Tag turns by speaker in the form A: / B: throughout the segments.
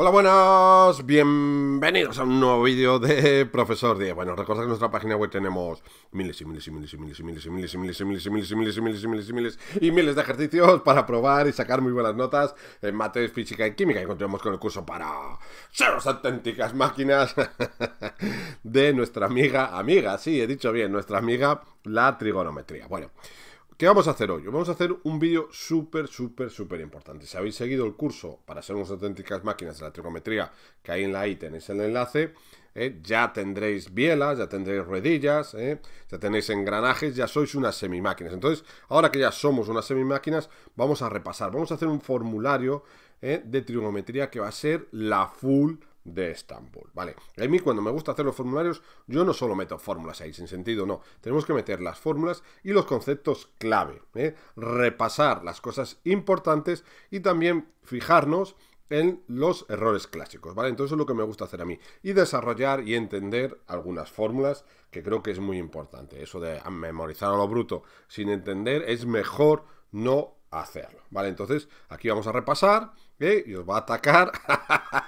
A: Hola, buenas, bienvenidos a un nuevo vídeo de Profesor 10. Bueno, recordad que en nuestra página web tenemos miles y miles y miles y miles y miles y miles y miles y miles y miles y miles y miles y miles y miles y miles de ejercicios para probar y sacar muy buenas notas en mates, física y química. Y continuamos con el curso para ser las auténticas máquinas de nuestra amiga, amiga, sí, he dicho bien, nuestra amiga, la trigonometría. Bueno. ¿Qué vamos a hacer hoy? Vamos a hacer un vídeo súper, súper, súper importante. Si habéis seguido el curso para ser unas auténticas máquinas de la trigonometría, que hay en la I tenéis el enlace, ¿eh? ya tendréis bielas, ya tendréis ruedillas, ¿eh? ya tenéis engranajes, ya sois unas semimáquinas. Entonces, ahora que ya somos unas semimáquinas, vamos a repasar. Vamos a hacer un formulario ¿eh? de trigonometría que va a ser la full de Estambul. Vale, a mí cuando me gusta hacer los formularios, yo no solo meto fórmulas ahí, sin sentido, no. Tenemos que meter las fórmulas y los conceptos clave, ¿eh? repasar las cosas importantes y también fijarnos en los errores clásicos, ¿vale? Entonces es lo que me gusta hacer a mí. Y desarrollar y entender algunas fórmulas que creo que es muy importante. Eso de memorizar a lo bruto sin entender es mejor no hacerlo, ¿vale? Entonces aquí vamos a repasar ¿eh? y os va a atacar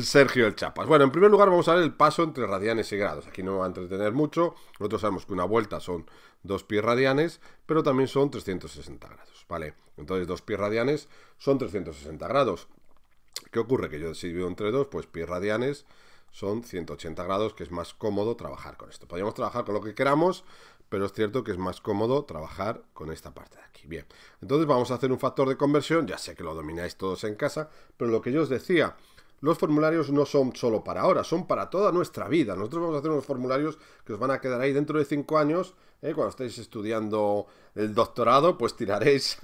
A: Sergio el Chapas. Bueno, en primer lugar vamos a ver el paso entre radianes y grados. Aquí no va a entretener mucho. Nosotros sabemos que una vuelta son dos pies radianes, pero también son 360 grados. ¿Vale? Entonces dos pies radianes son 360 grados. ¿Qué ocurre? Que yo si entre dos pues pies radianes son 180 grados, que es más cómodo trabajar con esto. Podríamos trabajar con lo que queramos, pero es cierto que es más cómodo trabajar con esta parte de aquí. Bien, entonces vamos a hacer un factor de conversión, ya sé que lo domináis todos en casa, pero lo que yo os decía, los formularios no son solo para ahora, son para toda nuestra vida. Nosotros vamos a hacer unos formularios que os van a quedar ahí dentro de cinco años. ¿eh? Cuando estéis estudiando el doctorado, pues tiraréis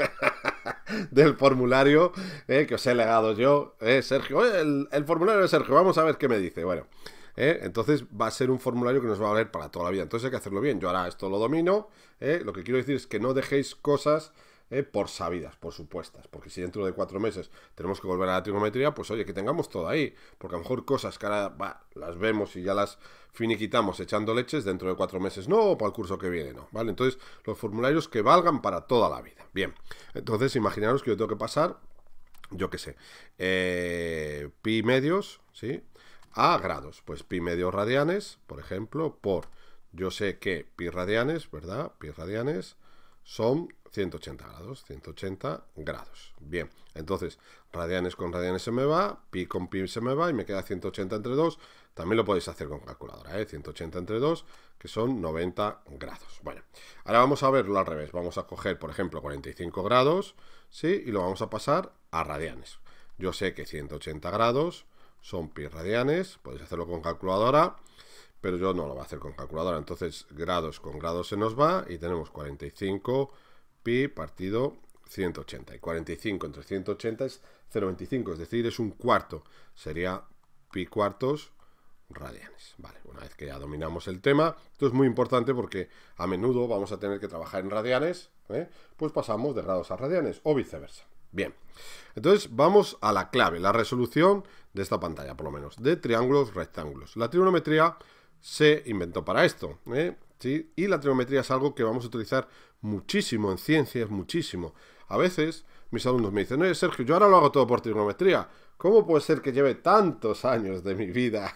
A: del formulario ¿eh? que os he legado yo, ¿eh? Sergio. El, el, formulario de Sergio, vamos a ver qué me dice. Bueno, entonces va a ser un formulario que nos va a valer para toda la vida. Entonces hay que hacerlo bien. Yo ahora esto lo domino. Lo que quiero decir es que no dejéis cosas eh, por sabidas, por supuestas. Porque si dentro de cuatro meses tenemos que volver a la trigonometría, pues oye, que tengamos todo ahí. Porque a lo mejor cosas que ahora las vemos y ya las finiquitamos echando leches, dentro de cuatro meses no, o para el curso que viene no. ¿Vale? Entonces, los formularios que valgan para toda la vida. Bien, entonces imaginaros que yo tengo que pasar, yo qué sé, eh, pi medios, ¿sí? A grados. Pues pi medios radianes, por ejemplo, por... Yo sé que pi radianes, ¿verdad? Pi radianes son 180 grados, 180 grados. Bien, entonces radianes con radianes se me va, pi con pi se me va y me queda 180 entre 2. También lo podéis hacer con calculadora, 180 ¿eh? entre 2, que son 90 grados. Bueno, ahora vamos a verlo al revés. Vamos a coger, por ejemplo, 45 grados, ¿sí? Y lo vamos a pasar a radianes. Yo sé que 180 grados son pi radianes, podéis hacerlo con calculadora pero yo no lo voy a hacer con calculadora. Entonces, grados con grados se nos va y tenemos 45 pi partido 180. Y 45 entre 180 es 0,25, es decir, es un cuarto. Sería pi cuartos radianes. Vale, una vez que ya dominamos el tema, esto es muy importante porque a menudo vamos a tener que trabajar en radianes, ¿eh? pues pasamos de grados a radianes o viceversa. Bien, entonces vamos a la clave, la resolución de esta pantalla, por lo menos, de triángulos rectángulos. La trigonometría se inventó para esto, ¿eh? y la trigonometría es algo que vamos a utilizar muchísimo en ciencias, muchísimo. A veces mis alumnos me dicen, no, Sergio, yo ahora lo hago todo por trigonometría. ¿Cómo puede ser que lleve tantos años de mi vida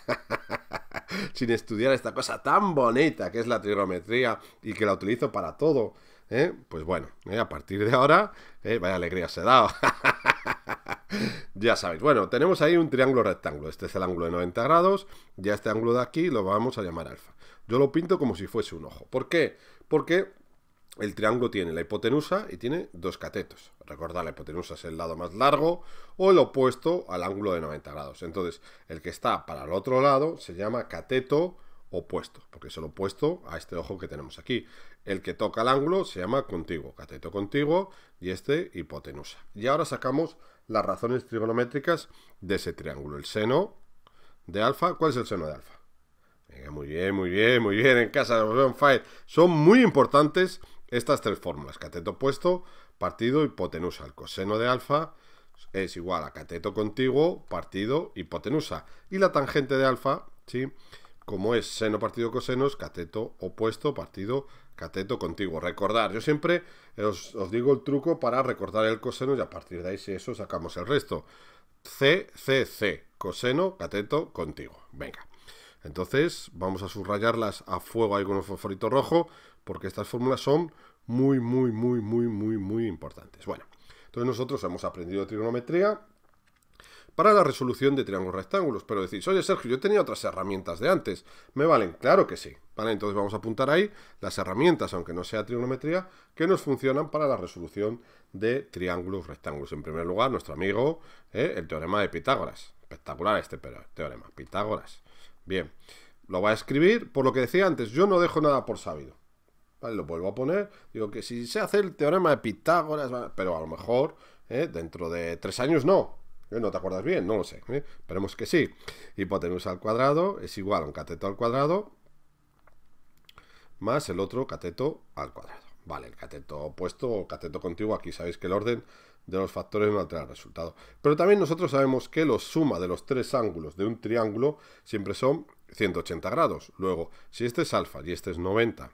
A: sin estudiar esta cosa tan bonita que es la trigonometría y que la utilizo para todo? ¿Eh? Pues bueno, ¿eh? a partir de ahora, ¿eh? vaya alegría se da. ya sabéis, bueno, tenemos ahí un triángulo rectángulo. Este es el ángulo de 90 grados, ya este ángulo de aquí lo vamos a llamar alfa. Yo lo pinto como si fuese un ojo. ¿Por qué? Porque el triángulo tiene la hipotenusa y tiene dos catetos. Recordad, la hipotenusa es el lado más largo o el opuesto al ángulo de 90 grados. Entonces, el que está para el otro lado se llama cateto opuesto, porque es el opuesto a este ojo que tenemos aquí. El que toca el ángulo se llama contiguo, cateto contiguo y este hipotenusa. Y ahora sacamos las razones trigonométricas de ese triángulo. El seno de alfa, ¿cuál es el seno de alfa? muy bien, muy bien, muy bien, en casa, los Fight. Son muy importantes estas tres fórmulas, cateto opuesto, partido, hipotenusa. El coseno de alfa es igual a cateto contiguo, partido, hipotenusa. Y la tangente de alfa, ¿sí? como es seno partido coseno, es cateto opuesto, partido, cateto contiguo. Recordar, yo siempre os, digo el truco para recordar el coseno y a partir de ahí, si eso, sacamos el resto. C, C, C, coseno, cateto, contiguo. Venga. Entonces, vamos a subrayarlas a fuego ahí con un fosforito rojo porque estas fórmulas son muy, muy, muy, muy, muy, muy importantes. Bueno, entonces nosotros hemos aprendido trigonometría para la resolución de triángulos rectángulos, pero decís, oye Sergio, yo tenía otras herramientas de antes, ¿me valen? Claro que sí, ¿vale? Entonces vamos a apuntar ahí las herramientas, aunque no sea trigonometría, que nos funcionan para la resolución de triángulos rectángulos. En primer lugar, nuestro amigo, ¿eh? el teorema de Pitágoras. Espectacular este teorema, Pitágoras. Bien, lo va a escribir, por lo que decía antes, yo no dejo nada por sabido lo vuelvo a poner. Digo que si se hace el teorema de Pitágoras, pero a lo mejor ¿eh? dentro de tres años no. ¿Eh? No te acuerdas bien, no lo sé. ¿eh? Esperemos que sí. Hipotenusa al cuadrado es igual a un cateto al cuadrado más el otro cateto al cuadrado. Vale, el cateto opuesto o cateto contiguo, aquí sabéis que el orden de los factores no altera el resultado. Pero también nosotros sabemos que la suma de los tres ángulos de un triángulo siempre son 180 grados. Luego, si este es alfa y este es 90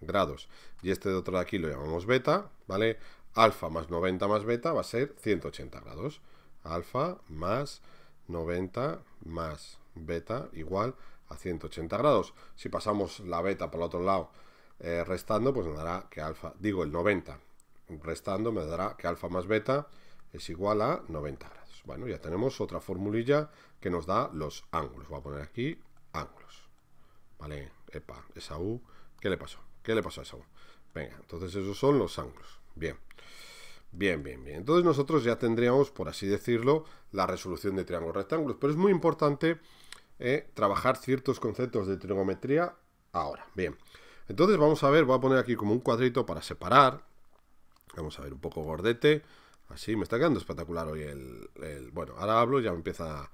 A: grados. Y este de otro de aquí lo llamamos beta, ¿vale? Alfa más 90 más beta va a ser 180 grados. Alfa más 90 más beta igual a 180 grados. Si pasamos la beta por el otro lado eh, restando, pues me dará que alfa, digo el 90, restando me dará que alfa más beta es igual a 90 grados. Bueno, ya tenemos otra formulilla que nos da los ángulos. Voy a poner aquí ángulos. Vale, epa, esa U, ¿qué le pasó? ¿Qué le pasó a eso. Venga, entonces esos son los ángulos. Bien. Bien, bien, bien. Entonces nosotros ya tendríamos, por así decirlo, la resolución de triángulos rectángulos. Pero es muy importante eh, trabajar ciertos conceptos de trigonometría ahora. Bien. Entonces vamos a ver, voy a poner aquí como un cuadrito para separar. Vamos a ver, un poco gordete. Así, me está quedando espectacular hoy el... bueno, ahora hablo, ya empieza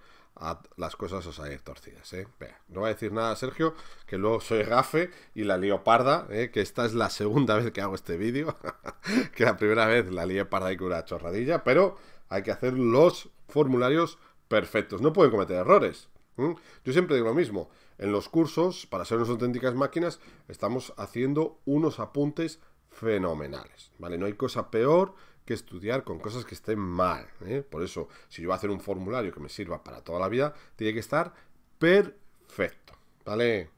A: las cosas os a torcidas. ¿eh? no va a decir nada, Sergio, que luego soy gafe y la lío parda, ¿eh? que esta es la segunda vez que hago este vídeo, que la primera vez la lié parda y que una chorradilla, pero hay que hacer los formularios perfectos, no pueden cometer errores. Yo siempre digo lo mismo, en los cursos, para ser unas auténticas máquinas, estamos haciendo unos apuntes fenomenales, ¿vale? No hay cosa peor que estudiar con cosas que estén mal. ¿eh? Por eso, si yo voy a hacer un formulario que me sirva para toda la vida, tiene que estar perfecto. ¿Vale?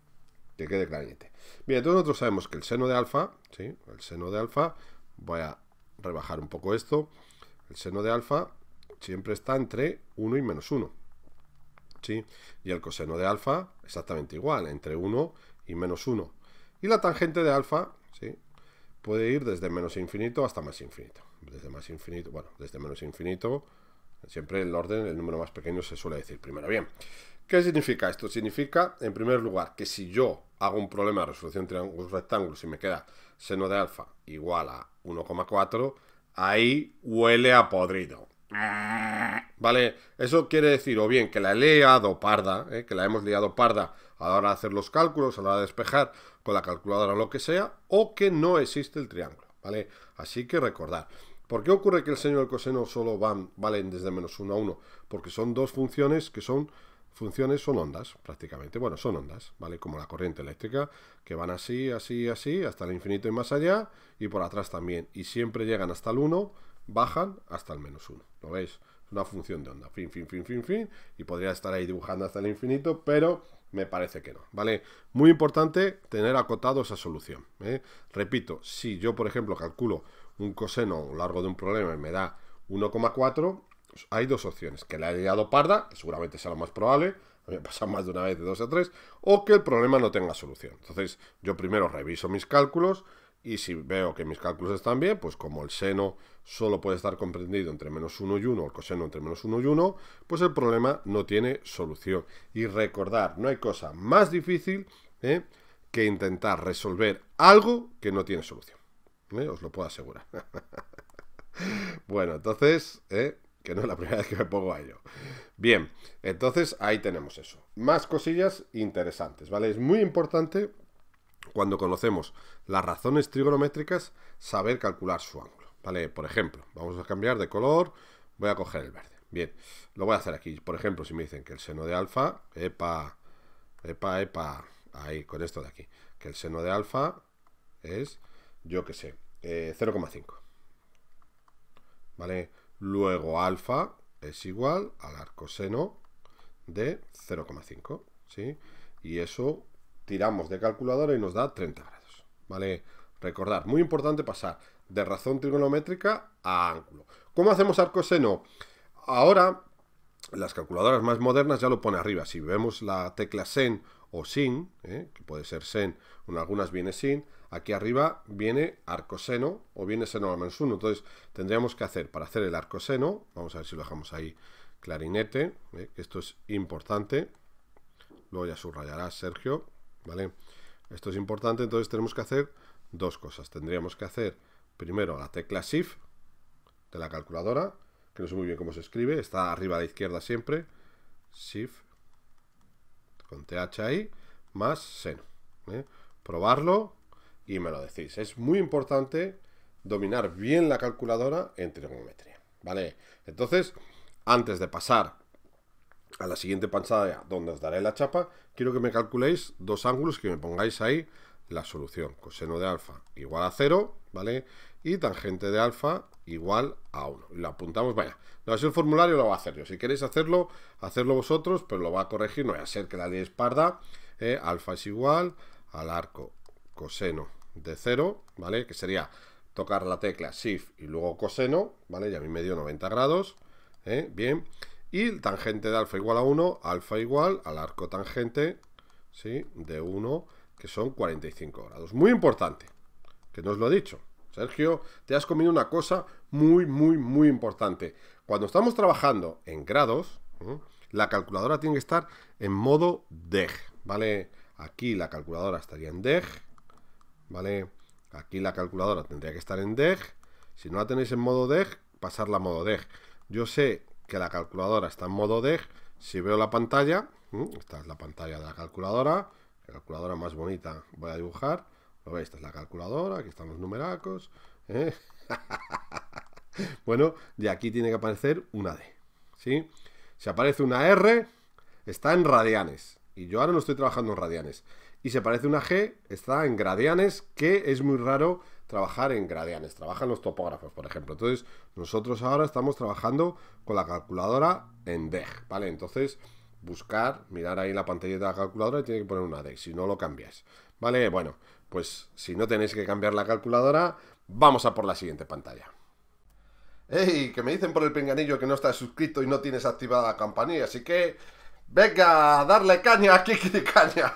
A: Que quede clarinete. Bien, entonces nosotros sabemos que el seno de alfa, ¿sí? El seno de alfa, voy a rebajar un poco esto. El seno de alfa siempre está entre 1 y menos 1. ¿Sí? Y el coseno de alfa, exactamente igual, entre 1 y menos 1. Y la tangente de alfa, ¿sí? Puede ir desde menos infinito hasta más infinito desde más infinito, bueno, desde menos infinito, siempre el orden, el número más pequeño se suele decir primero. Bien, ¿qué significa esto? Significa, en primer lugar, que si yo hago un problema de resolución de triángulos rectángulos y me queda seno de alfa igual a 1,4, ahí huele a podrido. Vale, eso quiere decir o bien que la he liado parda, ¿eh? que la hemos liado parda a la hora de hacer los cálculos, a la hora de despejar con la calculadora o lo que sea, o que no existe el triángulo, ¿vale? Así que recordar. ¿Por qué ocurre que el seno y el coseno solo van, valen desde menos 1 a 1? Porque son dos funciones que son funciones, son ondas prácticamente, bueno, son ondas, ¿vale? Como la corriente eléctrica, que van así, así, así, hasta el infinito y más allá, y por atrás también, y siempre llegan hasta el 1, bajan hasta el menos 1, ¿lo veis? Es una función de onda, fin, fin, fin, fin, fin, y podría estar ahí dibujando hasta el infinito, pero me parece que no, ¿vale? Muy importante tener acotado esa solución, ¿eh? Repito, si yo, por ejemplo, calculo un coseno largo de un problema y me da 1,4, hay dos opciones. Que la haya llegado parda, seguramente sea lo más probable, me más de una vez de 2 a 3, o que el problema no tenga solución. Entonces yo primero reviso mis cálculos y si veo que mis cálculos están bien, pues como el seno solo puede estar comprendido entre menos 1 y 1, el coseno entre menos 1 y 1, pues el problema no tiene solución. Y recordar, no hay cosa más difícil ¿eh? que intentar resolver algo que no tiene solución os lo puedo asegurar. bueno, entonces, ¿eh? que no es la primera vez que me pongo a ello. Bien, entonces ahí tenemos eso. Más cosillas interesantes, ¿vale? Es muy importante cuando conocemos las razones trigonométricas saber calcular su ángulo, ¿vale? Por ejemplo, vamos a cambiar de color, voy a coger el verde. Bien, lo voy a hacer aquí. Por ejemplo, si me dicen que el seno de alfa, epa, epa, epa, ahí, con esto de aquí, que el seno de alfa es, yo qué sé, 0,5. Eh, ¿Vale? Luego alfa es igual al arcoseno de 0,5. ¿Sí? Y eso tiramos de calculadora y nos da 30 grados. ¿Vale? recordar, muy importante pasar de razón trigonométrica a ángulo. ¿Cómo hacemos arcoseno? Ahora, las calculadoras más modernas ya lo pone arriba. Si vemos la tecla sen o sin, ¿eh? que puede ser sen, en algunas viene sin, aquí arriba viene arcoseno o viene seno al menos 1. Entonces tendríamos que hacer, para hacer el arcoseno, vamos a ver si lo dejamos ahí clarinete, ¿eh? esto es importante, luego ya subrayará Sergio, ¿vale? Esto es importante, entonces tenemos que hacer dos cosas. Tendríamos que hacer primero la tecla Shift de la calculadora, que no sé muy bien cómo se escribe, está arriba a la izquierda siempre, Shift, con TH más seno. ¿eh? Probarlo y me lo decís. Es muy importante dominar bien la calculadora en trigonometría. ¿Vale? Entonces, antes de pasar a la siguiente pantalla donde os daré la chapa, quiero que me calculéis dos ángulos que me pongáis ahí la solución. Coseno de alfa igual a cero, ¿vale? y tangente de alfa igual a 1. Y lo apuntamos, vaya, no es el formulario, lo va a hacer yo. Si queréis hacerlo, hacerlo vosotros, pero lo va a corregir, no voy a ser que la ley es parda. ¿eh? alfa es igual al arco coseno de 0, ¿vale? Que sería tocar la tecla shift y luego coseno, ¿vale? Y a mí me dio 90 grados, ¿eh? Bien. Y tangente de alfa igual a 1, alfa igual al arco tangente, ¿sí? De 1, que son 45 grados. Muy importante, que no os lo he dicho. Sergio, te has comido una cosa muy, muy, muy importante. Cuando estamos trabajando en grados, ¿eh? la calculadora tiene que estar en modo DEG, ¿vale? Aquí la calculadora estaría en DEG, ¿vale? Aquí la calculadora tendría que estar en DEG. Si no la tenéis en modo DEG, pasarla a modo DEG. Yo sé que la calculadora está en modo DEG. Si veo la pantalla, ¿eh? esta es la pantalla de la calculadora, la calculadora más bonita voy a dibujar esta es la calculadora, aquí están los numeracos. ¿eh? bueno, de aquí tiene que aparecer una D. ¿sí? Si aparece una R, está en radianes. Y yo ahora no estoy trabajando en radianes. Y si aparece una G, está en gradianes, que es muy raro trabajar en gradianes. Trabajan los topógrafos, por ejemplo. Entonces, nosotros ahora estamos trabajando con la calculadora en DEG, ¿vale? Entonces, buscar, mirar ahí la pantallita de la calculadora y tiene que poner una D, e si no lo cambias. ¿Vale? Bueno, pues si no tenéis que cambiar la calculadora, vamos a por la siguiente pantalla. ¡Ey! Que me dicen por el pinganillo que no estás suscrito y no tienes activada la campanilla, así que... ¡Venga! ¡Darle caña! ¡Kiki caña!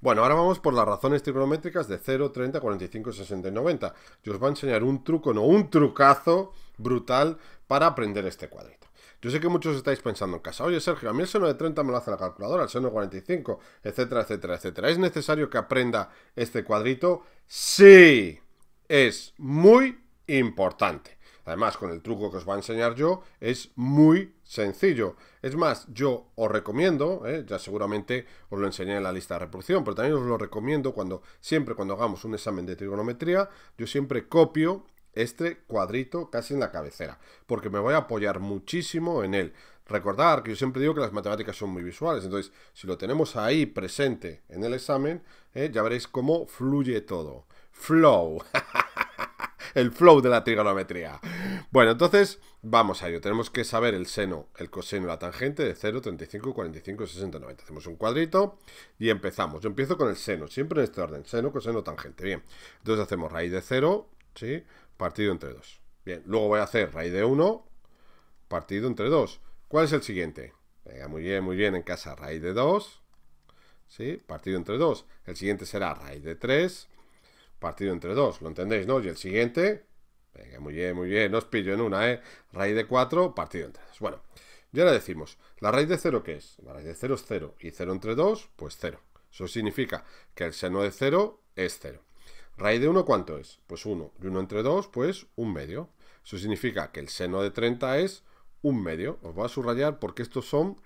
A: Bueno, ahora vamos por las razones trigonométricas de 0, 30, 45, 60 y 90. Yo os voy a enseñar un truco, no, un trucazo brutal para aprender este cuadrito. Yo sé que muchos estáis pensando en casa, oye Sergio, a mí el seno de 30 me lo hace la calculadora, el seno de 45, etcétera, etcétera, etcétera. ¿Es necesario que aprenda este cuadrito? Sí, es muy importante. Además, con el truco que os voy a enseñar yo, es muy sencillo. Es más, yo os recomiendo, ¿eh? ya seguramente os lo enseñé en la lista de reproducción, pero también os lo recomiendo cuando, siempre cuando hagamos un examen de trigonometría, yo siempre copio este cuadrito casi en la cabecera, porque me voy a apoyar muchísimo en él. Recordar que yo siempre digo que las matemáticas son muy visuales, entonces si lo tenemos ahí presente en el examen, eh, ya veréis cómo fluye todo. Flow. el flow de la trigonometría. Bueno, entonces vamos a ello. Tenemos que saber el seno, el coseno y la tangente de 0, 35, 45, 60, 90. Hacemos un cuadrito y empezamos. Yo empiezo con el seno, siempre en este orden. Seno, coseno, tangente. Bien. Entonces hacemos raíz de 0, ¿sí? partido entre dos. Bien, luego voy a hacer raíz de 1, partido entre 2. ¿Cuál es el siguiente? Venga, muy bien, muy bien, en casa raíz de 2, ¿sí? Partido entre 2. El siguiente será raíz de 3, partido entre 2, ¿lo entendéis, no? Y el siguiente, venga, muy bien, muy bien, no os pillo en una, ¿eh? Raíz de 4, partido entre 2. Bueno, ya le decimos, ¿la raíz de 0 qué es? La raíz de 0 es 0 y 0 entre 2, pues 0. Eso significa que el seno de 0 es 0. ¿Raíz de 1 cuánto es? Pues 1. Y 1 entre 2, pues un medio. Eso significa que el seno de 30 es un medio. Os voy a subrayar porque estos son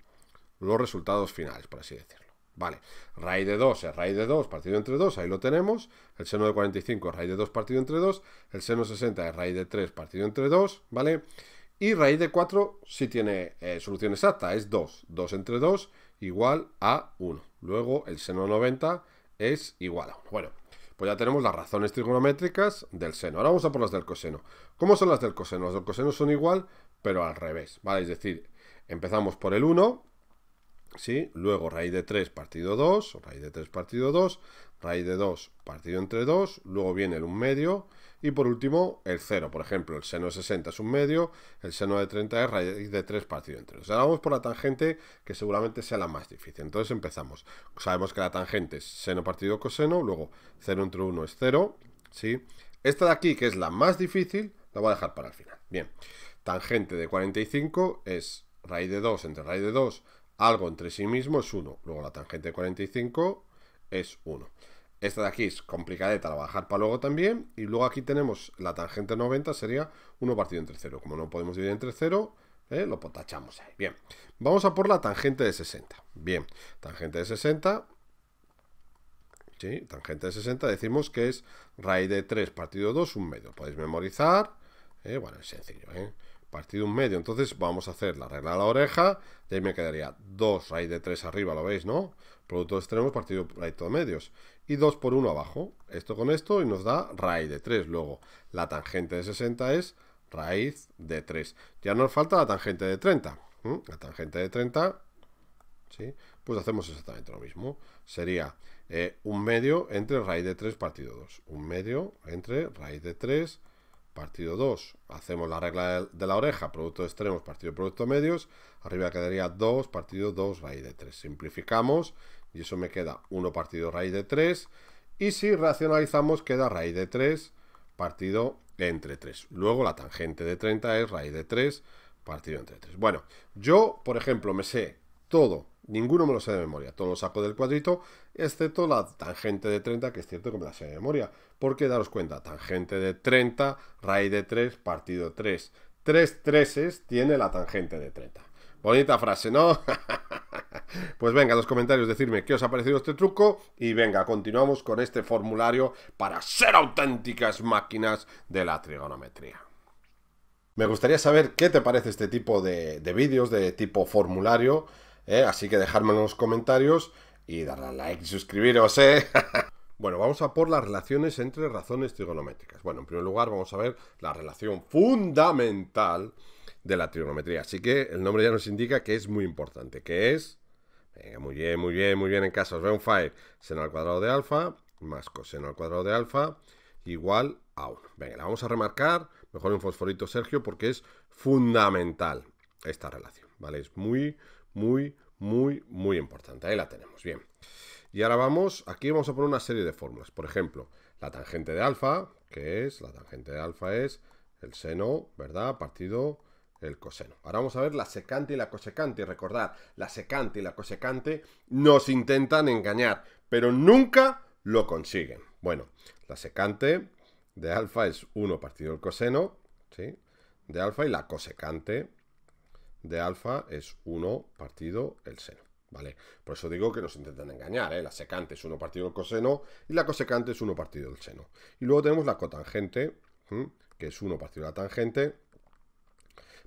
A: los resultados finales, por así decirlo. Vale, raíz de 2 es raíz de 2 partido entre 2, ahí lo tenemos. El seno de 45 es raíz de 2 partido entre 2. El seno 60 es raíz de 3 partido entre 2, ¿vale? Y raíz de 4 si tiene eh, solución exacta, es 2. 2 entre 2 igual a 1. Luego el seno 90 es igual a 1. Bueno, pues ya tenemos las razones trigonométricas del seno. Ahora vamos a por las del coseno. ¿Cómo son las del coseno? Las del coseno son igual, pero al revés, Es decir, empezamos por el 1, Luego raíz de 3 partido 2, raíz de 3 partido 2, raíz de 2 partido entre 2, luego viene el 1 medio y por último el 0. Por ejemplo, el seno de 60 es un medio, el seno de 30 es raíz de 3 partido entre 2. O sea, vamos por la tangente que seguramente sea la más difícil. Entonces empezamos. Sabemos que la tangente es seno partido coseno, luego 0 entre 1 es 0. Esta de aquí, que es la más difícil, la voy a dejar para el final. Bien, tangente de 45 es raíz de 2 entre raíz de 2, algo entre sí mismo es 1. Luego la tangente de 45 es 1. Esta de aquí es complicada de trabajar para luego también. Y luego aquí tenemos la tangente 90, sería 1 partido entre 0. Como no podemos dividir entre 0, eh, lo potachamos ahí. Bien, vamos a por la tangente de 60. Bien, tangente de 60. Sí, tangente de 60 decimos que es raíz de 3 partido 2, un medio. Podéis memorizar. Eh, bueno, es sencillo. Eh. Partido un medio. Entonces vamos a hacer la regla de la oreja. De ahí me quedaría 2 raíz de 3 arriba, ¿lo veis, no? Producto de extremos, partido raíz de medios y 2 por 1 abajo. Esto con esto y nos da raíz de 3. Luego, la tangente de 60 es raíz de 3. Ya nos falta la tangente de 30. ¿Mm? La tangente de 30, pues hacemos exactamente lo mismo. Sería eh, un medio entre raíz de 3 partido 2. Un medio entre raíz de 3 partido 2. Hacemos la regla de la oreja, producto de extremos, partido, producto medios. Arriba quedaría 2 partido 2 raíz de 3. Simplificamos y eso me queda 1 partido raíz de 3, y si racionalizamos queda raíz de 3 partido entre 3. Luego la tangente de 30 es raíz de 3 partido entre 3. Bueno, yo, por ejemplo, me sé todo, ninguno me lo sé de memoria, todo lo saco del cuadrito, excepto la tangente de 30, que es cierto que me la sé de memoria, porque daros cuenta, tangente de 30, raíz de 3, partido 3. 3 treses tiene la tangente de 30. Bonita frase, ¿no? pues venga, en los comentarios decirme qué os ha parecido este truco y venga, continuamos con este formulario para ser auténticas máquinas de la trigonometría. Me gustaría saber qué te parece este tipo de, vídeos de tipo formulario, ¿eh? así que dejadme en los comentarios y darle a like y suscribiros, ¿eh? Bueno, vamos a por las relaciones entre razones trigonométricas. Bueno, en primer lugar vamos a ver la relación fundamental de la trigonometría. Así que el nombre ya nos indica que es muy importante, que es... Venga, muy bien, muy bien, muy bien en casa. Os veo un fire. Seno al cuadrado de alfa más coseno al cuadrado de alfa igual a 1. Venga, la vamos a remarcar. Mejor un fosforito, Sergio, porque es fundamental esta relación. ¿Vale? Es muy, muy, muy, muy importante. Ahí la tenemos. Bien. Y ahora vamos, aquí vamos a poner una serie de fórmulas. Por ejemplo, la tangente de alfa, que es, la tangente de alfa es el seno, ¿verdad? Partido el coseno. Ahora vamos a ver la secante y la cosecante. Y recordad, la secante y la cosecante nos intentan engañar, pero nunca lo consiguen. Bueno, la secante de alfa es 1 partido el coseno ¿sí? de alfa y la cosecante de alfa es 1 partido el seno. ¿Vale? Por eso digo que nos intentan engañar, ¿eh? La secante es 1 partido el coseno y la cosecante es 1 partido del seno. Y luego tenemos la cotangente, que es 1 partido la tangente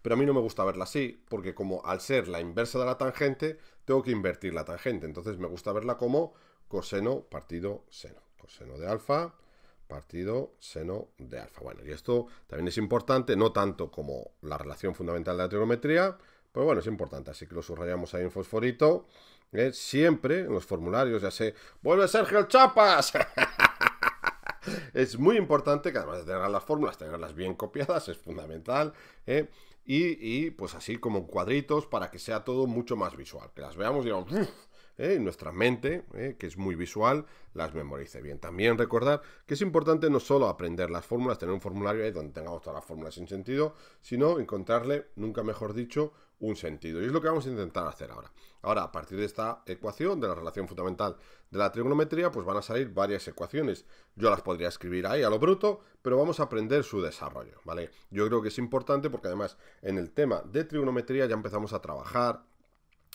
A: pero a mí no me gusta verla así, porque como al ser la inversa de la tangente, tengo que invertir la tangente. Entonces me gusta verla como coseno partido seno. Coseno de alfa partido seno de alfa. Bueno, y esto también es importante, no tanto como la relación fundamental de la trigonometría, pero bueno, es importante, así que lo subrayamos ahí en fosforito. ¿eh? Siempre en los formularios ya sé ¡Vuelve Sergio Chapas! es muy importante que además de tener las fórmulas, tenerlas bien copiadas es fundamental. ¿eh? Y, y, pues así como cuadritos para que sea todo mucho más visual. Que las veamos y digamos, ¿eh? nuestra mente, ¿eh? que es muy visual, las memorice bien. También recordar que es importante no solo aprender las fórmulas, tener un formulario ahí donde tengamos todas las fórmulas sin sentido, sino encontrarle, nunca mejor dicho, un sentido. Y es lo que vamos a intentar hacer ahora. Ahora, a partir de esta ecuación, de la relación fundamental de la trigonometría, pues van a salir varias ecuaciones. Yo las podría escribir ahí a lo bruto, pero vamos a aprender su desarrollo, ¿vale? Yo creo que es importante porque además en el tema de trigonometría ya empezamos a trabajar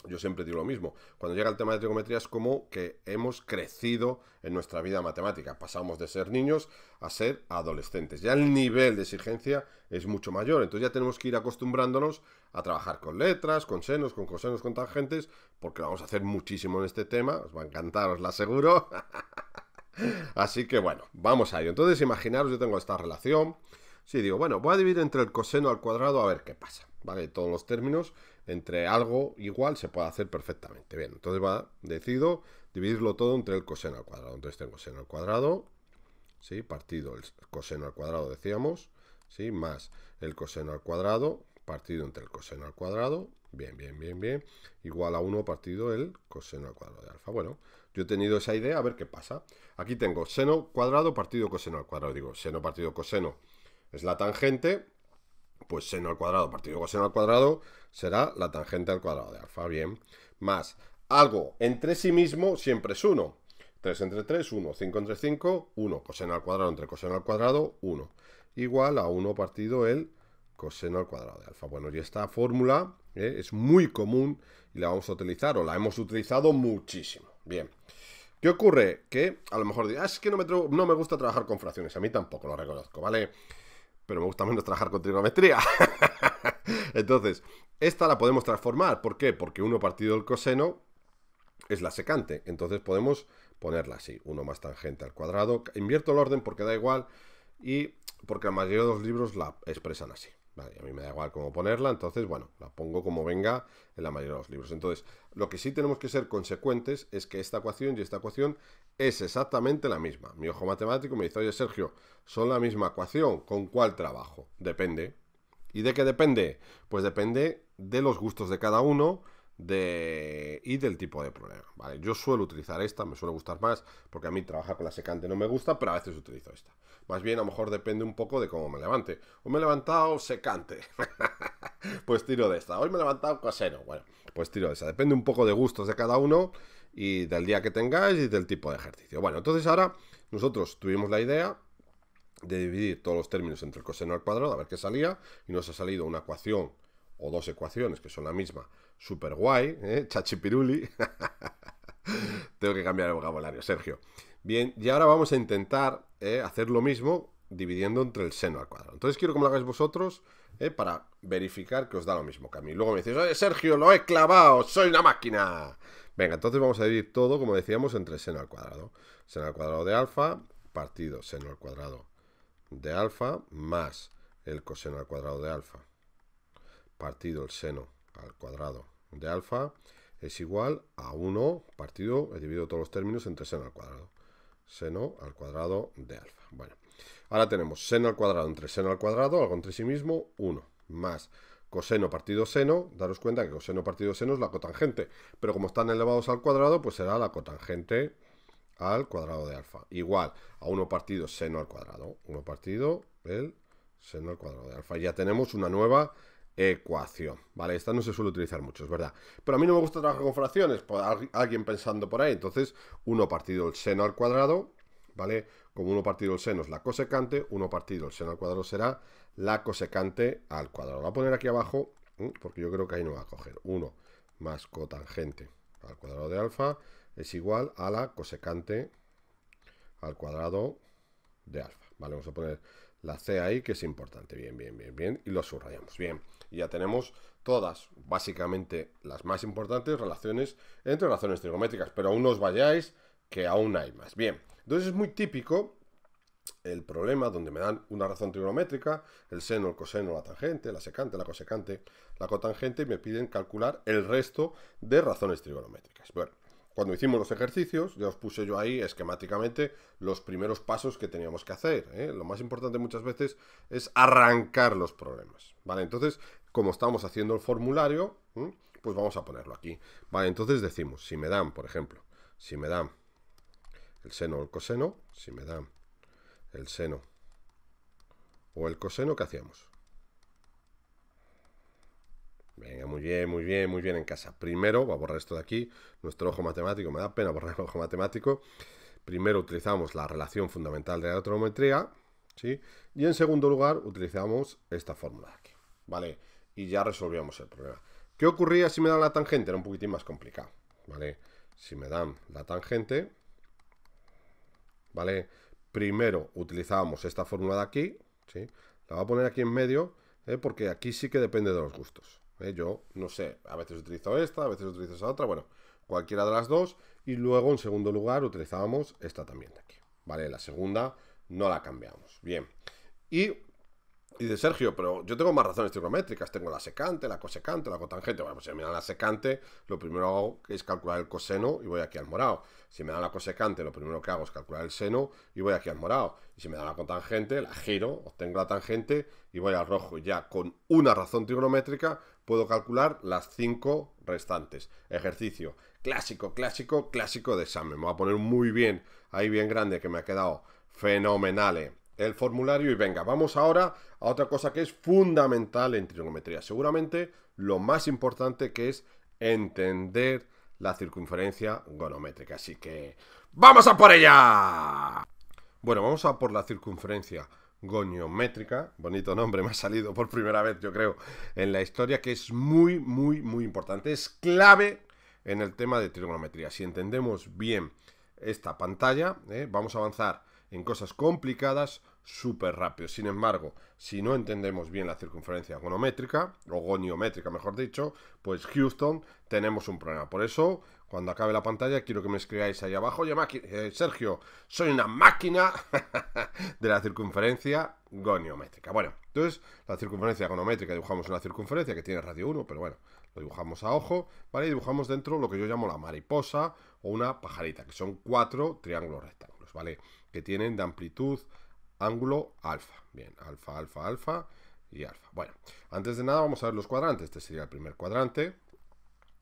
A: yo siempre digo lo mismo, cuando llega el tema de trigonometría es como que hemos crecido en nuestra vida matemática, pasamos de ser niños a ser adolescentes, ya el nivel de exigencia es mucho mayor, entonces ya tenemos que ir acostumbrándonos a trabajar con letras, con senos, con cosenos, con tangentes, porque lo vamos a hacer muchísimo en este tema, os va a encantar, os lo aseguro. Así que bueno, vamos a ello. Entonces imaginaros, yo tengo esta relación, si digo, bueno, voy a dividir entre el coseno al cuadrado a ver qué pasa, ¿vale? Todos los términos entre algo igual se puede hacer perfectamente. Bien, entonces va, decido dividirlo todo entre el coseno al cuadrado. Entonces tengo seno al cuadrado, ¿sí? partido el coseno al cuadrado, decíamos, ¿sí? más el coseno al cuadrado, partido entre el coseno al cuadrado, bien, bien, bien, bien, igual a 1 partido el coseno al cuadrado de alfa. Bueno, yo he tenido esa idea, a ver qué pasa. Aquí tengo seno cuadrado partido coseno al cuadrado, digo, seno partido coseno es la tangente, pues seno al cuadrado partido coseno al cuadrado será la tangente al cuadrado de alfa, bien. Más algo entre sí mismo siempre es 1. 3 entre 3, 1. 5 entre 5, 1. Coseno al cuadrado entre coseno al cuadrado, 1. Igual a 1 partido el coseno al cuadrado de alfa. Bueno, y esta fórmula eh, es muy común y la vamos a utilizar, o la hemos utilizado muchísimo. Bien. ¿Qué ocurre? Que a lo mejor dirás ah, es que no me, no me gusta trabajar con fracciones, a mí tampoco lo reconozco, ¿vale? pero me gusta menos trabajar con trigonometría. Entonces, esta la podemos transformar. ¿Por qué? Porque 1 partido del coseno es la secante. Entonces podemos ponerla así, 1 más tangente al cuadrado. Invierto el orden porque da igual y porque la mayoría de los libros la expresan así. a mí me da igual cómo ponerla, entonces, bueno, la pongo como venga en la mayoría de los libros. Entonces, lo que sí tenemos que ser consecuentes es que esta ecuación y esta ecuación es exactamente la misma. Mi ojo matemático me dice, oye Sergio, son la misma ecuación, ¿con cuál trabajo? Depende. ¿Y de qué depende? Pues depende de los gustos de cada uno y del tipo de problema. Yo suelo utilizar esta, me suele gustar más, porque a mí trabajar con la secante no me gusta, pero a veces utilizo esta. Más bien, a lo mejor depende un poco de cómo me levante. Hoy me he levantado secante. pues tiro de esta. Hoy me he levantado coseno. Bueno, pues tiro de esa. Depende un poco de gustos de cada uno y del día que tengáis y del tipo de ejercicio. Bueno, entonces ahora nosotros tuvimos la idea de dividir todos los términos entre el coseno al cuadrado, a ver qué salía, y nos ha salido una ecuación o dos ecuaciones que son la misma, Súper guay, ¿eh? chachipiruli. Tengo que cambiar el vocabulario, Sergio. Bien, y ahora vamos a intentar ¿eh? hacer lo mismo dividiendo entre el seno al cuadrado. Entonces quiero que me lo hagáis vosotros eh, para verificar que os da lo mismo que a mí. Luego me decís, Sergio, lo he clavado, soy una máquina. Venga, entonces vamos a dividir todo, como decíamos, entre seno al cuadrado. Seno al cuadrado de alfa, partido seno al cuadrado de alfa, más el coseno al cuadrado de alfa, partido el seno al cuadrado de alfa, es igual a 1 partido, he dividido todos los términos entre seno al cuadrado. Seno al cuadrado de alfa. Bueno, Ahora tenemos seno al cuadrado entre seno al cuadrado, algo entre sí mismo, 1, más coseno partido seno, daros cuenta que coseno partido seno es la cotangente, pero como están elevados al cuadrado, pues será la cotangente al cuadrado de alfa, igual a 1 partido seno al cuadrado, 1 partido el seno al cuadrado de alfa. Ya tenemos una nueva ecuación, ¿vale? Esta no se suele utilizar mucho, es verdad. Pero a mí no me gusta trabajar con fracciones, pues, alguien pensando por ahí, entonces 1 partido el seno al cuadrado, ¿vale? como 1 partido el seno es la cosecante, 1 partido el seno al cuadrado será la cosecante al cuadrado. Lo voy a poner aquí abajo, porque yo creo que ahí no va a coger. 1 más cotangente al cuadrado de alfa es igual a la cosecante al cuadrado de alfa. Vale, vamos a poner la C ahí, que es importante. Bien, bien, bien, bien. Y lo subrayamos. Bien, y ya tenemos todas, básicamente las más importantes, relaciones entre relaciones trigométricas, Pero aún no os vayáis, que aún hay más. Bien. Entonces es muy típico el problema donde me dan una razón trigonométrica, el seno, el coseno, la tangente, la secante, la cosecante, la cotangente, y me piden calcular el resto de razones trigonométricas. Bueno, cuando hicimos los ejercicios, ya os puse yo ahí esquemáticamente los primeros pasos que teníamos que hacer. ¿eh? Lo más importante muchas veces es arrancar los problemas. Vale, entonces, como estamos haciendo el formulario, pues vamos a ponerlo aquí. Vale, entonces decimos, si me dan, por ejemplo, si me dan el seno o el coseno, si me dan el seno o el coseno, ¿qué hacíamos? Venga, muy bien, muy bien, muy bien en casa. Primero, voy a borrar esto de aquí, nuestro ojo matemático, me da pena borrar el ojo matemático. Primero utilizamos la relación fundamental de la trigonometría, ¿sí? Y en segundo lugar utilizamos esta fórmula de aquí, ¿vale? Y ya resolvíamos el problema. ¿Qué ocurría si me dan la tangente? Era un poquitín más complicado, ¿vale? Si me dan la tangente, ¿vale? Primero utilizábamos esta fórmula de aquí, ¿sí? La voy a poner aquí en medio, ¿eh? porque aquí sí que depende de los gustos. ¿eh? Yo, no sé, a veces utilizo esta, a veces utilizo esa otra, bueno, cualquiera de las dos. Y luego, en segundo lugar, utilizábamos esta también de aquí, ¿vale? La segunda no la cambiamos. Bien. Y y de Sergio, pero yo tengo más razones trigonométricas. Tengo la secante, la cosecante, la cotangente. Bueno, pues si me dan la secante, lo primero que hago es calcular el coseno y voy aquí al morado. Si me dan la cosecante, lo primero que hago es calcular el seno y voy aquí al morado. Y si me dan la cotangente, la giro, obtengo la tangente y voy al rojo. Y ya con una razón trigonométrica puedo calcular las cinco restantes. Ejercicio clásico, clásico, clásico de examen. Me voy a poner muy bien, ahí bien grande, que me ha quedado fenomenal. Eh el formulario y venga, vamos ahora a otra cosa que es fundamental en trigonometría. Seguramente lo más importante que es entender la circunferencia gonométrica. Así que ¡vamos a por ella! Bueno, vamos a por la circunferencia goniométrica, bonito nombre, me ha salido por primera vez yo creo en la historia, que es muy, muy, muy importante, es clave en el tema de trigonometría. Si entendemos bien esta pantalla, ¿eh? vamos a avanzar en cosas complicadas súper rápido. Sin embargo, si no entendemos bien la circunferencia gonométrica, o goniométrica mejor dicho, pues Houston tenemos un problema. Por eso, cuando acabe la pantalla, quiero que me escribáis ahí abajo. Eh, Sergio, soy una máquina de la circunferencia goniométrica. Bueno, entonces, la circunferencia goniométrica dibujamos una circunferencia que tiene radio 1, pero bueno, lo dibujamos a ojo, ¿vale? Y dibujamos dentro lo que yo llamo la mariposa o una pajarita, que son cuatro triángulos rectángulos, ¿vale? que tienen de amplitud, ángulo, alfa. Bien, alfa, alfa, alfa y alfa. Bueno, antes de nada vamos a ver los cuadrantes. Este sería el primer cuadrante,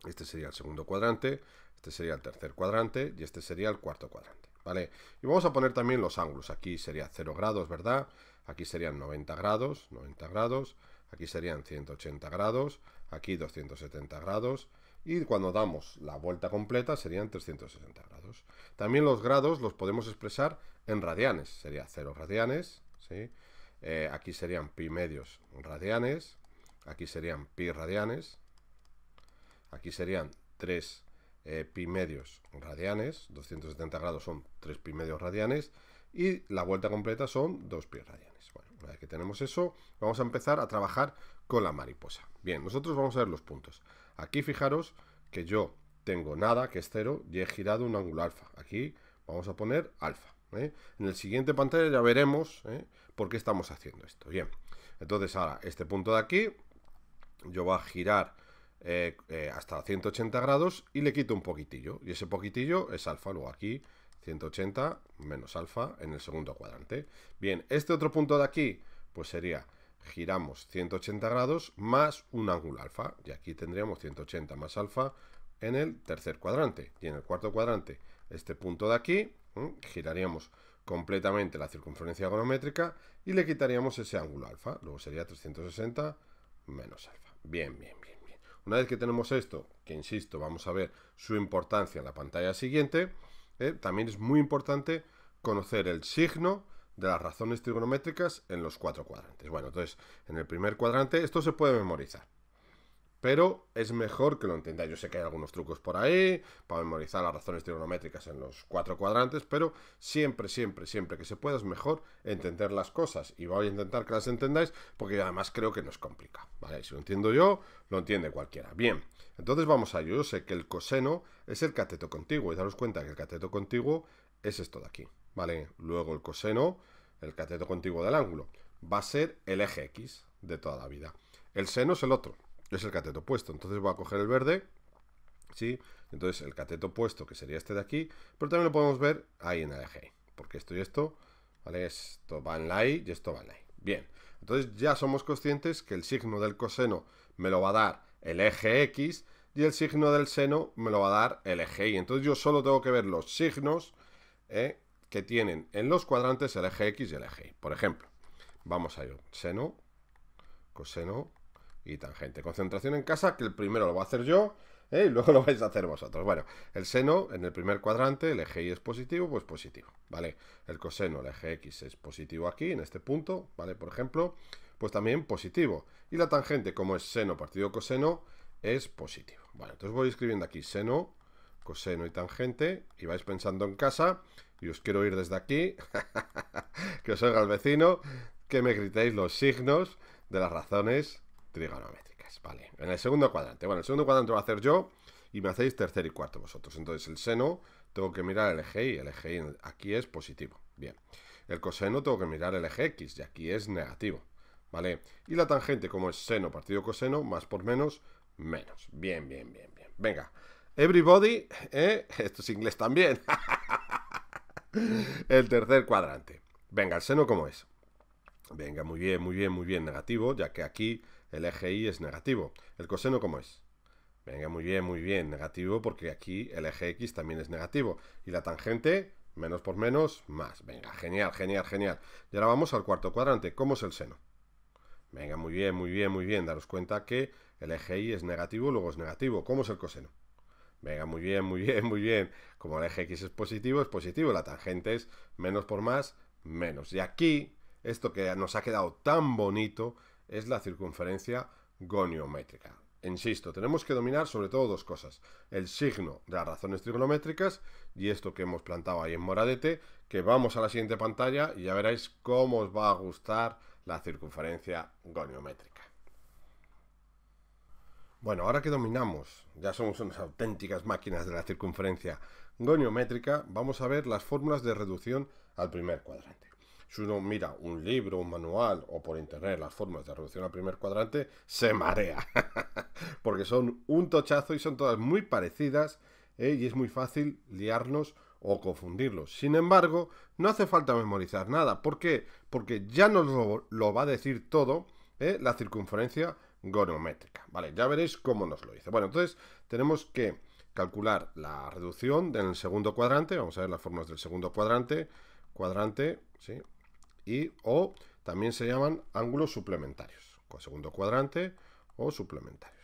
A: este sería el segundo cuadrante, este sería el tercer cuadrante y este sería el cuarto cuadrante. ¿Vale? Y vamos a poner también los ángulos. Aquí sería 0 grados, ¿verdad? Aquí serían 90 grados, 90 grados. Aquí serían 180 grados. Aquí 270 grados y cuando damos la vuelta completa serían 360 grados. También los grados los podemos expresar en radianes, sería 0 radianes, eh, aquí serían pi medios radianes, aquí serían pi radianes, aquí serían 3 eh, pi medios radianes, 270 grados son 3 pi medios radianes, y la vuelta completa son 2 pi radianes. Bueno, una vez que tenemos eso, vamos a empezar a trabajar con la mariposa. Bien, nosotros vamos a ver los puntos. Aquí fijaros que yo tengo nada, que es cero y he girado un ángulo alfa. Aquí vamos a poner alfa. ¿eh? En el siguiente pantalla ya veremos ¿eh? por qué estamos haciendo esto. Bien, entonces ahora este punto de aquí, yo voy a girar eh, hasta 180 grados y le quito un poquitillo. Y ese poquitillo es alfa, luego aquí 180 menos alfa en el segundo cuadrante. Bien, este otro punto de aquí, pues sería giramos 180 grados más un ángulo alfa. Y aquí tendríamos 180 más alfa en el tercer cuadrante. Y en el cuarto cuadrante, este punto de aquí, giraríamos completamente la circunferencia trigonométrica y le quitaríamos ese ángulo alfa. Luego sería 360 menos alfa. Bien, bien, bien, bien. Una vez que tenemos esto, que insisto, vamos a ver su importancia en la pantalla siguiente, ¿eh? también es muy importante conocer el signo de las razones trigonométricas en los cuatro cuadrantes. Bueno, entonces, en el primer cuadrante esto se puede memorizar. Pero es mejor que lo entendáis. Yo sé que hay algunos trucos por ahí para memorizar las razones trigonométricas en los cuatro cuadrantes, pero siempre, siempre, siempre que se pueda es mejor entender las cosas. Y voy a intentar que las entendáis porque además creo que nos complica. ¿vale? Si lo entiendo yo, lo entiende cualquiera. Bien, entonces vamos a ello. Yo sé que el coseno es el cateto contiguo y daros cuenta que el cateto contiguo es esto de aquí. ¿vale? Luego el coseno, el cateto contiguo del ángulo, va a ser el eje X de toda la vida. El seno es el otro, es el cateto opuesto. Entonces voy a coger el verde, ¿sí? Entonces el cateto opuesto, que sería este de aquí, pero también lo podemos ver ahí en el eje Y. porque esto y esto, ¿vale? Esto va en la Y y esto va en la Y. Bien, entonces ya somos conscientes que el signo del coseno me lo va a dar el eje X y el signo del seno me lo va a dar el eje Y. Entonces yo solo tengo que ver los signos ¿eh? que tienen en los cuadrantes el eje X y el eje Y. Por ejemplo, vamos a ir seno, coseno y tangente. Concentración en casa, que el primero lo va a hacer yo ¿eh? y luego lo vais a hacer vosotros. Bueno, el seno en el primer cuadrante, el eje Y es positivo, pues positivo, ¿vale? El coseno, el eje X es positivo aquí, en este punto, ¿vale? Por ejemplo, pues también positivo. Y la tangente, como es seno partido coseno, es positivo. Bueno, entonces voy escribiendo aquí seno, coseno y tangente, y vais pensando en casa, y os quiero ir desde aquí, que os oiga el vecino, que me gritéis los signos de las razones trigonométricas, ¿vale? En el segundo cuadrante, bueno, el segundo cuadrante lo voy a hacer yo, y me hacéis tercer y cuarto vosotros. Entonces el seno tengo que mirar el eje y el eje y aquí es positivo. Bien. El coseno tengo que mirar el eje X y aquí es negativo. ¿Vale? Y la tangente, como es seno partido coseno, más por menos, menos. Bien, bien, bien, bien. Venga, Everybody, ¿eh? esto es inglés también. el tercer cuadrante. Venga, el seno cómo es. Venga, muy bien, muy bien, muy bien, negativo, ya que aquí el eje y es negativo. ¿El coseno cómo es? Venga, muy bien, muy bien, negativo, porque aquí el eje x también es negativo. Y la tangente, menos por menos, más. Venga, genial, genial, genial. Y ahora vamos al cuarto cuadrante. ¿Cómo es el seno? Venga, muy bien, muy bien, muy bien. Daros cuenta que el eje y es negativo, luego es negativo. ¿Cómo es el coseno? Venga, muy bien, muy bien, muy bien. Como el eje X es positivo, es positivo. La tangente es menos por más, menos. Y aquí, esto que nos ha quedado tan bonito, es la circunferencia goniométrica. Insisto, tenemos que dominar sobre todo dos cosas. El signo de las razones trigonométricas y esto que hemos plantado ahí en Moradete, que vamos a la siguiente pantalla y ya veréis cómo os va a gustar la circunferencia goniométrica. Bueno, ahora que dominamos, ya somos unas auténticas máquinas de la circunferencia goniométrica, vamos a ver las fórmulas de reducción al primer cuadrante. Si uno mira un libro, un manual o por internet las fórmulas de reducción al primer cuadrante, se marea. Porque son un tochazo y son todas muy parecidas ¿eh? y es muy fácil liarnos o confundirlos. Sin embargo, no hace falta memorizar nada. ¿Por qué? Porque ya nos lo, va a decir todo ¿eh? la circunferencia gonométrica. Vale, ya veréis cómo nos lo dice. Bueno, entonces tenemos que calcular la reducción del segundo cuadrante. Vamos a ver las fórmulas del segundo cuadrante. Cuadrante, ¿sí? Y o también se llaman ángulos suplementarios. Con segundo cuadrante o suplementarios.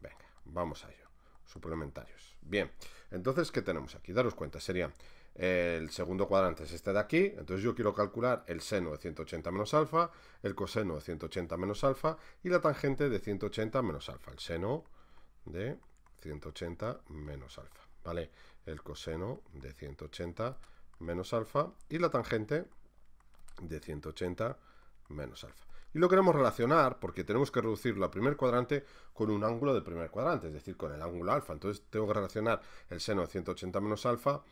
A: Venga, vamos a ello. Suplementarios. Bien, entonces, ¿qué tenemos aquí? Daros cuenta, sería el segundo cuadrante es este de aquí, entonces yo quiero calcular el seno de 180 menos alfa, el coseno de 180 menos alfa y la tangente de 180 menos alfa, el seno de 180 menos alfa, ¿vale? El coseno de 180 menos alfa y la tangente de 180 menos alfa. Y lo queremos relacionar porque tenemos que reducir la primer cuadrante con un ángulo del primer cuadrante, es decir, con el ángulo alfa. Entonces tengo que relacionar el seno de 180 menos alfa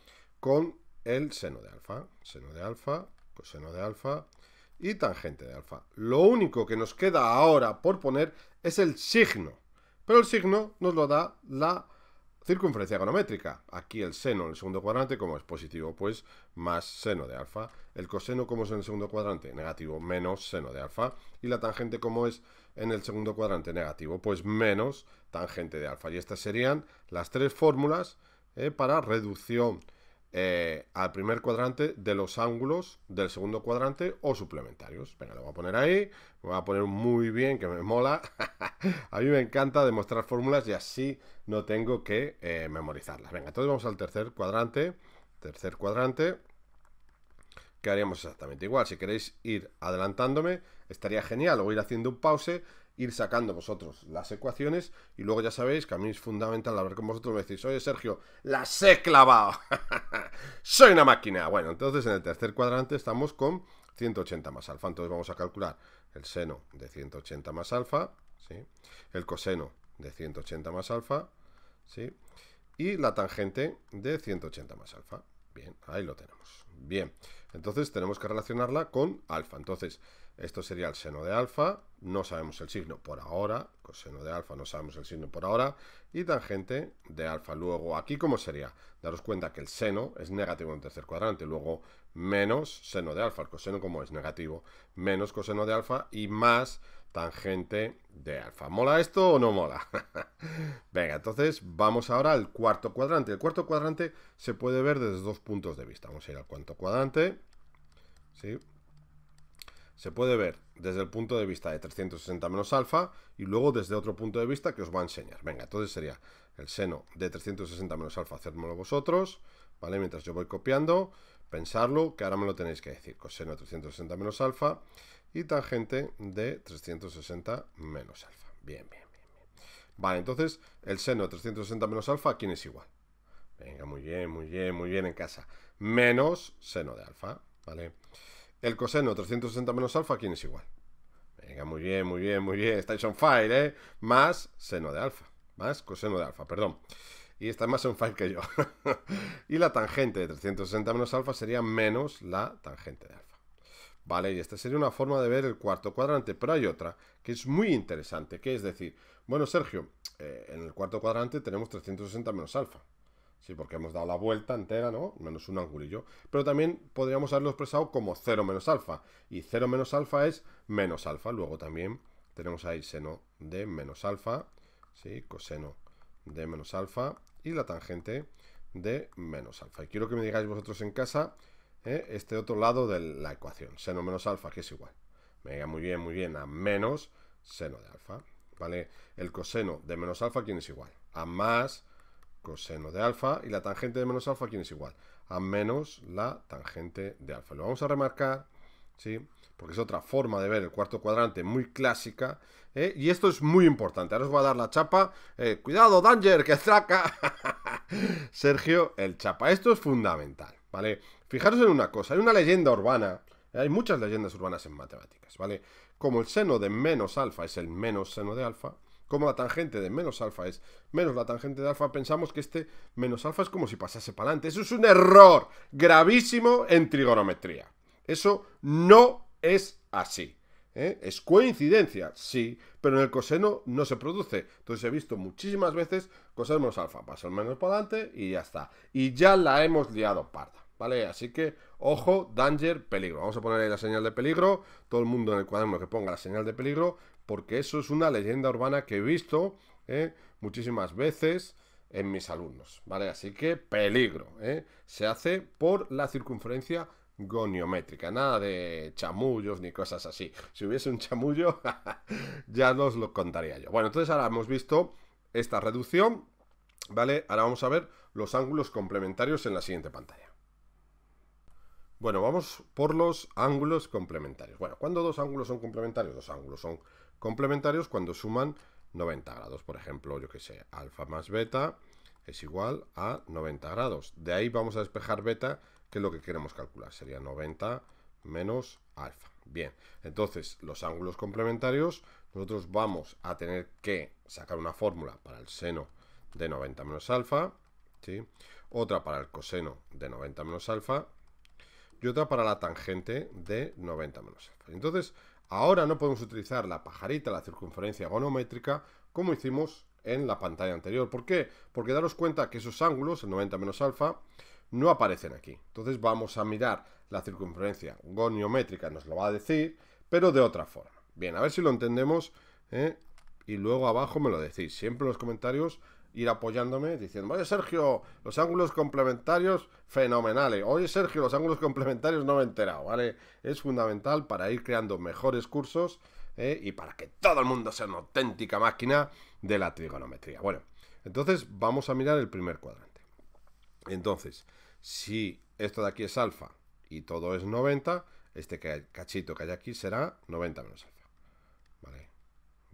A: con el seno de alfa, seno de alfa, coseno de alfa y tangente de alfa. Lo único que nos queda ahora por poner es el signo, pero el signo nos lo da la circunferencia econométrica. Aquí el seno en el segundo cuadrante, como es positivo, pues más seno de alfa. El coseno, como es en el segundo cuadrante, negativo, menos seno de alfa. Y la tangente, como es en el segundo cuadrante, negativo, pues menos tangente de alfa. Y estas serían las tres fórmulas eh, para reducción eh, al primer cuadrante de los ángulos del segundo cuadrante o suplementarios. Venga, lo voy a poner ahí, lo voy a poner muy bien, que me mola. a mí me encanta demostrar fórmulas y así no tengo que eh, memorizarlas. Venga, entonces vamos al tercer cuadrante, tercer cuadrante, que haríamos exactamente igual. Si queréis ir adelantándome, estaría genial, o ir haciendo un pause ir sacando vosotros las ecuaciones y luego ya sabéis que a mí es fundamental hablar con vosotros. Me decís, oye Sergio, las he clavado. Soy una máquina. Bueno, entonces en el tercer cuadrante estamos con 180 más alfa. Entonces vamos a calcular el seno de 180 más alfa, ¿sí? el coseno de 180 más alfa ¿sí? y la tangente de 180 más alfa. Bien, ahí lo tenemos. Bien, entonces tenemos que relacionarla con alfa. Entonces, esto sería el seno de alfa, no sabemos el signo por ahora, coseno de alfa no sabemos el signo por ahora, y tangente de alfa. Luego, aquí, ¿cómo sería? Daros cuenta que el seno es negativo en el tercer cuadrante, luego menos seno de alfa, el coseno como es negativo, menos coseno de alfa y más tangente de alfa. ¿Mola esto o no mola? Venga, entonces vamos ahora al cuarto cuadrante. El cuarto cuadrante se puede ver desde dos puntos de vista. Vamos a ir al cuarto cuadrante, ¿sí? se puede ver desde el punto de vista de 360 menos alfa y luego desde otro punto de vista que os va a enseñar. Venga, entonces sería el seno de 360 menos alfa, hacérmelo vosotros, ¿vale? Mientras yo voy copiando, pensarlo, que ahora me lo tenéis que decir. Coseno de 360 menos alfa y tangente de 360 menos alfa. Bien, bien, bien, bien. Vale, entonces el seno de 360 menos alfa, quién es igual? Venga, muy bien, muy bien, muy bien en casa. Menos seno de alfa, ¿vale? vale el coseno 360 menos alfa, ¿quién es igual? Venga, muy bien, muy bien, muy bien. Estáis on file, ¿eh? Más seno de alfa. Más coseno de alfa, perdón. Y está más on file que yo. y la tangente de 360 menos alfa sería menos la tangente de alfa. Vale, y esta sería una forma de ver el cuarto cuadrante. Pero hay otra que es muy interesante, que es decir, bueno, Sergio, eh, en el cuarto cuadrante tenemos 360 menos alfa. Sí, porque hemos dado la vuelta entera, ¿no? Menos un angulillo. Pero también podríamos haberlo expresado como 0 menos alfa. Y 0 menos alfa es menos alfa. Luego también tenemos ahí seno de menos alfa. Sí, coseno de menos alfa. Y la tangente de menos alfa. Y quiero que me digáis vosotros en casa ¿eh? este otro lado de la ecuación. Seno menos alfa, que es igual. Me diga muy bien, muy bien. A menos seno de alfa. ¿Vale? El coseno de menos alfa, ¿quién es igual? A más Seno de alfa y la tangente de menos alfa, ¿quién es igual? A menos la tangente de alfa. Lo vamos a remarcar, ¿sí? Porque es otra forma de ver el cuarto cuadrante muy clásica. ¿eh? Y esto es muy importante. Ahora os voy a dar la chapa. Eh, ¡Cuidado, Danger, que traca! Sergio, el chapa. Esto es fundamental, ¿vale? Fijaros en una cosa. Hay una leyenda urbana. ¿eh? Hay muchas leyendas urbanas en matemáticas, ¿vale? Como el seno de menos alfa es el menos seno de alfa, como la tangente de menos alfa es menos la tangente de alfa, pensamos que este menos alfa es como si pasase para adelante. Eso es un error gravísimo en trigonometría. Eso no es así. ¿eh? Es coincidencia, sí, pero en el coseno no se produce. Entonces he visto muchísimas veces coseno menos alfa, pasa el menos para adelante y ya está. Y ya la hemos liado parda. ¿Vale? Así que, ojo, danger, peligro. Vamos a poner ahí la señal de peligro. Todo el mundo en el cuaderno que ponga la señal de peligro porque eso es una leyenda urbana que he visto ¿eh? muchísimas veces en mis alumnos, ¿vale? Así que peligro, ¿eh? Se hace por la circunferencia goniométrica, nada de chamullos ni cosas así. Si hubiese un chamullo, ya nos lo contaría yo. Bueno, entonces ahora hemos visto esta reducción, ¿vale? Ahora vamos a ver los ángulos complementarios en la siguiente pantalla. Bueno, vamos por los ángulos complementarios. Bueno, cuando dos ángulos son complementarios? Dos ángulos son complementarios cuando suman 90 grados. Por ejemplo, yo que sé, alfa más beta es igual a 90 grados. De ahí vamos a despejar beta, que es lo que queremos calcular. Sería 90 menos alfa. Bien, entonces los ángulos complementarios, nosotros vamos a tener que sacar una fórmula para el seno de 90 menos alfa, ¿sí? otra para el coseno de 90 menos alfa y otra para la tangente de 90 menos alfa. Entonces, Ahora no podemos utilizar la pajarita, la circunferencia goniométrica, como hicimos en la pantalla anterior. ¿Por qué? Porque daros cuenta que esos ángulos, el 90 menos alfa, no aparecen aquí. Entonces vamos a mirar la circunferencia goniométrica, nos lo va a decir, pero de otra forma. Bien, a ver si lo entendemos. ¿eh? y luego abajo me lo decís. Siempre en los comentarios ir apoyándome diciendo, oye Sergio, los ángulos complementarios fenomenales. Oye Sergio, los ángulos complementarios no me he enterado, ¿vale? Es fundamental para ir creando mejores cursos ¿eh? y para que todo el mundo sea una auténtica máquina de la trigonometría. Bueno, entonces vamos a mirar el primer cuadrante. Entonces, si esto de aquí es alfa y todo es 90, este cachito que hay aquí será 90 menos alfa.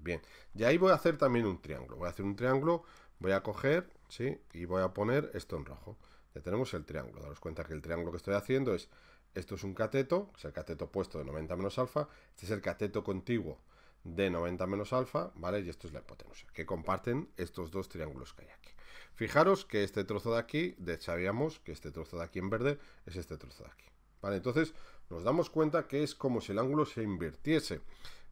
A: Bien, y ahí voy a hacer también un triángulo. Voy a hacer un triángulo, voy a coger, ¿sí? Y voy a poner esto en rojo. Ya tenemos el triángulo. Daros cuenta que el triángulo que estoy haciendo es, esto es un cateto, es el cateto opuesto de 90 menos alfa, este es el cateto contiguo de 90 menos alfa, ¿vale? Y esto es la hipotenusa, que comparten estos dos triángulos que hay aquí. Fijaros que este trozo de aquí, de, sabíamos que este trozo de aquí en verde es este trozo de aquí, ¿vale? Entonces nos damos cuenta que es como si el ángulo se invirtiese,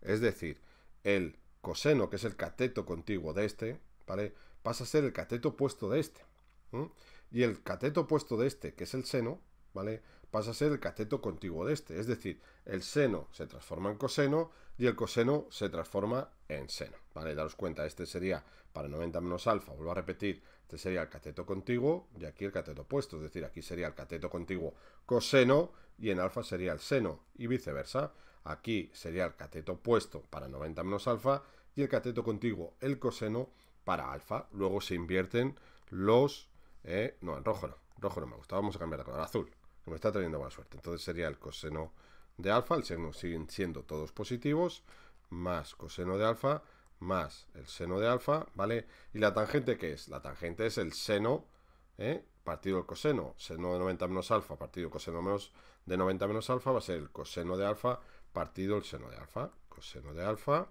A: es decir, el coseno, que es el cateto contiguo de este, ¿vale? Pasa a ser el cateto opuesto de este. Y el cateto opuesto de este, que es el seno, ¿vale? Pasa a ser el cateto contiguo de este. Es decir, el seno se transforma en coseno y el coseno se transforma en seno, ¿vale? Daros cuenta, este sería para 90 menos alfa, vuelvo a repetir, este sería el cateto contiguo y aquí el cateto opuesto, es decir, aquí sería el cateto contiguo coseno y en alfa sería el seno y viceversa. Aquí sería el cateto opuesto para 90 menos alfa y el cateto contiguo, el coseno, para alfa. Luego se invierten los... Eh, no, en rojo no. Rojo no me gusta. Vamos a cambiar de color. Azul. me está teniendo buena suerte. Entonces sería el coseno de alfa. El seno siguen siendo todos positivos. Más coseno de alfa. Más el seno de alfa. ¿Vale? ¿Y la tangente qué es? La tangente es el seno... ¿eh? partido el coseno. Seno de 90 menos alfa. Partido coseno menos de 90 menos alfa. Va a ser el coseno de alfa partido el seno de alfa, coseno de alfa,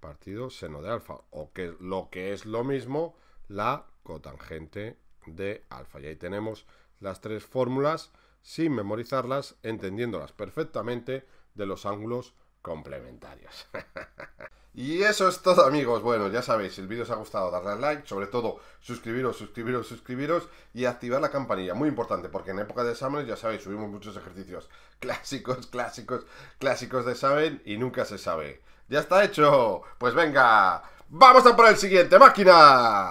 A: partido seno de alfa, o que lo que es lo mismo, la cotangente de alfa. Y ahí tenemos las tres fórmulas sin memorizarlas, entendiéndolas perfectamente de los ángulos complementarios. Y eso es todo amigos, bueno ya sabéis, si el vídeo os ha gustado darle al like, sobre todo suscribiros, suscribiros, suscribiros y activar la campanilla, muy importante porque en época de examen, ya sabéis, subimos muchos ejercicios clásicos, clásicos, clásicos de examen y nunca se sabe. ¡Ya está hecho! Pues venga, ¡vamos a por el siguiente máquina!